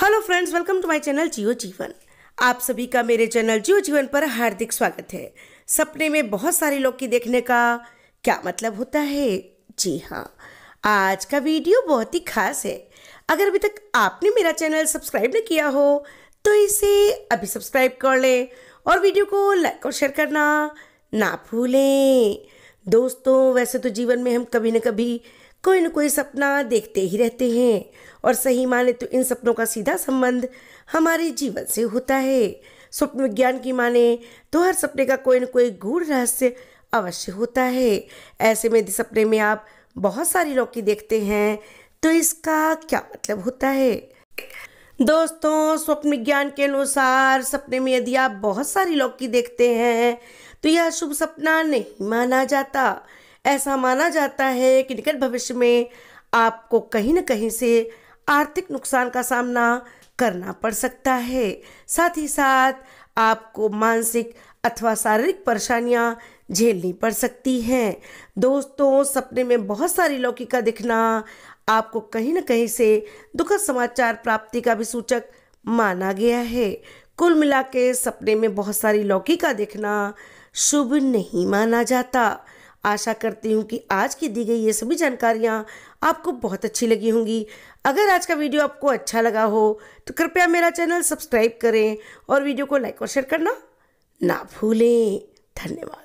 hello friends welcome to my channel Jio Jeevan आप सभी का मेरे चैनल जियो जीवन पर हार्दिक स्वागत है सपने में बहुत सारे लोग की देखने का क्या मतलब होता है जी हाँ आज का वीडियो बहुत ही खास है अगर अभी तक आपने मेरा चैनल सब्सक्राइब नहीं किया हो तो इसे अभी सब्सक्राइब कर लें और वीडियो को लाइक और शेयर करना ना भूलें दोस्तों वैसे तो जीवन में हम कभी ना कभी कोई न कोई सपना देखते ही रहते हैं और सही माने तो इन सपनों का सीधा संबंध हमारे जीवन से होता है स्वप्न विज्ञान की माने तो हर सपने का कोई न कोई गूढ़ रहस्य अवश्य होता है ऐसे में सपने में आप बहुत सारी लौकी देखते हैं तो इसका क्या मतलब होता है दोस्तों स्वप्न विज्ञान के अनुसार सपने में यदि आप बहुत सारी लौकी देखते हैं तो यह शुभ सपना नहीं माना जाता ऐसा माना जाता है कि निकट भविष्य में आपको कहीं न कहीं से आर्थिक नुकसान का सामना करना पड़ सकता है साथ ही साथ आपको मानसिक अथवा शारीरिक परेशानियां झेलनी पड़ सकती हैं दोस्तों सपने में बहुत सारी लौकी का दिखना आपको कहीं ना कहीं से दुखद समाचार प्राप्ति का भी सूचक माना गया है कुल मिला के सपने में बहुत सारी लौकी का दिखना शुभ नहीं माना जाता आशा करती हूँ कि आज की दी गई ये सभी जानकारियाँ आपको बहुत अच्छी लगी होंगी अगर आज का वीडियो आपको अच्छा लगा हो तो कृपया मेरा चैनल सब्सक्राइब करें और वीडियो को लाइक और शेयर करना ना भूलें धन्यवाद